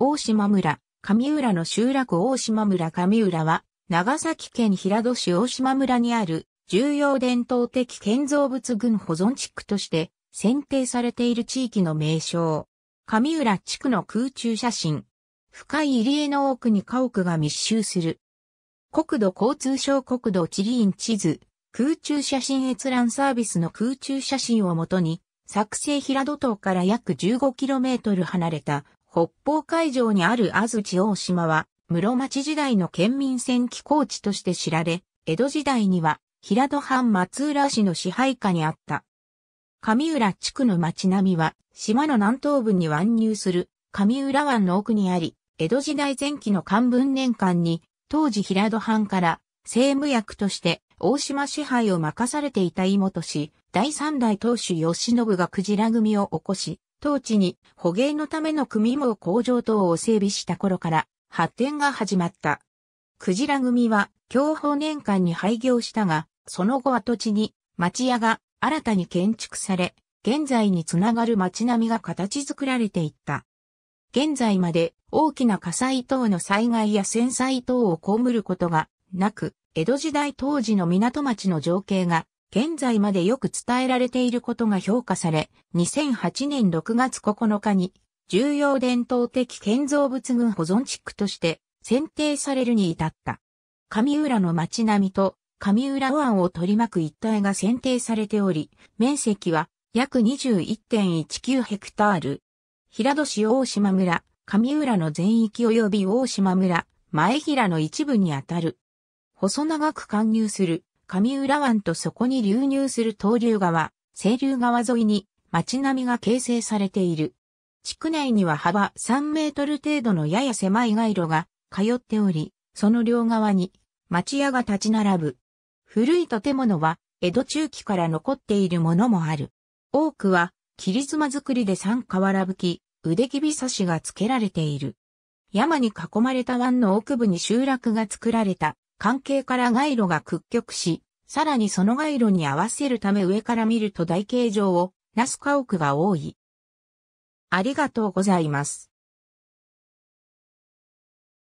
大島村、上浦の集落大島村上浦は、長崎県平戸市大島村にある重要伝統的建造物群保存地区として選定されている地域の名称。上浦地区の空中写真。深い入り江の奥に家屋が密集する。国土交通省国土地理院地図、空中写真閲覧サービスの空中写真をもとに、作成平戸島から約 15km 離れた北方海上にある安土大島は、室町時代の県民戦機構地として知られ、江戸時代には、平戸藩松浦市の支配下にあった。上浦地区の町並みは、島の南東部に湾入する上浦湾の奥にあり、江戸時代前期の漢文年間に、当時平戸藩から政務役として大島支配を任されていた妹氏、第三代当主吉信がクジラ組を起こし、当地に捕鯨のための組も工場等を整備した頃から発展が始まった。クジラ組は享保年間に廃業したが、その後跡地に町屋が新たに建築され、現在につながる町並みが形作られていった。現在まで大きな火災等の災害や戦災等を被ることがなく、江戸時代当時の港町の情景が現在までよく伝えられていることが評価され、2008年6月9日に、重要伝統的建造物群保存地区として選定されるに至った。上浦の町並みと上浦湾を取り巻く一帯が選定されており、面積は約21.19ヘクタール。平戸市大島村、上浦の全域及び大島村、前平の一部にあたる。細長く貫入する上浦湾とそこに流入する東流川、清流川沿いに町並みが形成されている。地区内には幅3メートル程度のやや狭い街路が通っており、その両側に町屋が立ち並ぶ。古い建物は江戸中期から残っているものもある。多くは切妻作りで三河原吹き、腕切り差しが付けられている。山に囲まれた湾の奥部に集落が作られた関係から街路が屈曲し、さらにその街路に合わせるため上から見ると台形状をなす家屋が多い。ありがとうございます。